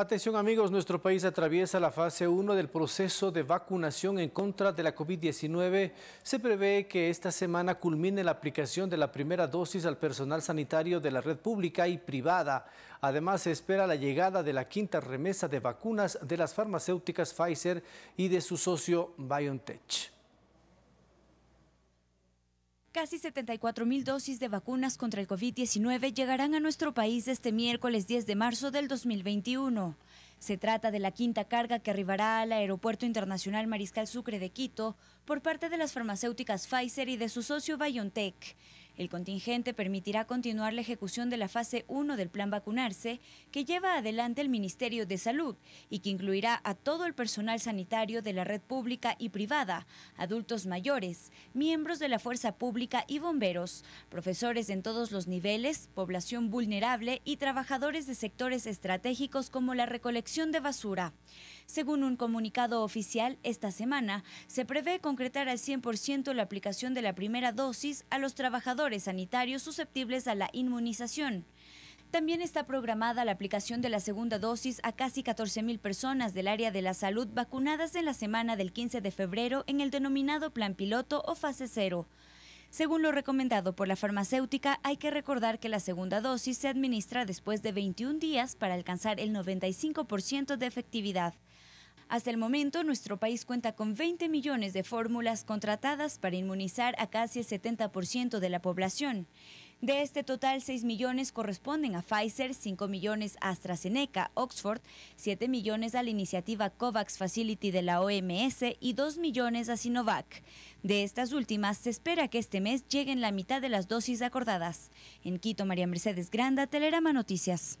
Atención amigos, nuestro país atraviesa la fase 1 del proceso de vacunación en contra de la COVID-19. Se prevé que esta semana culmine la aplicación de la primera dosis al personal sanitario de la red pública y privada. Además, se espera la llegada de la quinta remesa de vacunas de las farmacéuticas Pfizer y de su socio BioNTech. Casi 74 mil dosis de vacunas contra el COVID-19 llegarán a nuestro país este miércoles 10 de marzo del 2021. Se trata de la quinta carga que arribará al Aeropuerto Internacional Mariscal Sucre de Quito por parte de las farmacéuticas Pfizer y de su socio BioNTech. El contingente permitirá continuar la ejecución de la fase 1 del plan vacunarse que lleva adelante el Ministerio de Salud y que incluirá a todo el personal sanitario de la red pública y privada, adultos mayores, miembros de la fuerza pública y bomberos, profesores en todos los niveles, población vulnerable y trabajadores de sectores estratégicos como la recolección de basura. Según un comunicado oficial, esta semana se prevé concretar al 100% la aplicación de la primera dosis a los trabajadores sanitarios susceptibles a la inmunización. También está programada la aplicación de la segunda dosis a casi 14.000 personas del área de la salud vacunadas en la semana del 15 de febrero en el denominado Plan Piloto o Fase Cero. Según lo recomendado por la farmacéutica, hay que recordar que la segunda dosis se administra después de 21 días para alcanzar el 95% de efectividad. Hasta el momento, nuestro país cuenta con 20 millones de fórmulas contratadas para inmunizar a casi el 70% de la población. De este total, 6 millones corresponden a Pfizer, 5 millones a AstraZeneca, Oxford, 7 millones a la iniciativa COVAX Facility de la OMS y 2 millones a Sinovac. De estas últimas, se espera que este mes lleguen la mitad de las dosis acordadas. En Quito, María Mercedes Granda, Telerama Noticias.